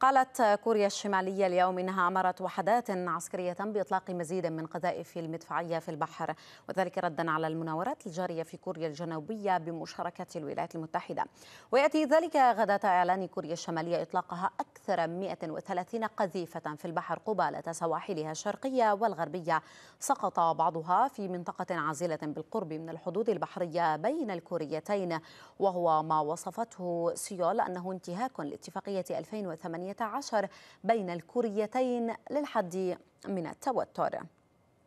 قالت كوريا الشمالية اليوم إنها أمرت وحدات عسكرية بإطلاق مزيد من قذائف المدفعية في البحر وذلك ردا على المناورات الجارية في كوريا الجنوبية بمشاركة الولايات المتحدة ويأتي ذلك غداة إعلان كوريا الشمالية إطلاقها أكثر من 130 قذيفة في البحر قبالة سواحلها الشرقية والغربية سقط بعضها في منطقة عازلة بالقرب من الحدود البحرية بين الكوريتين وهو ما وصفته سيول أنه انتهاك لاتفاقية 2008 عشر بين الكوريتين للحد من التوتر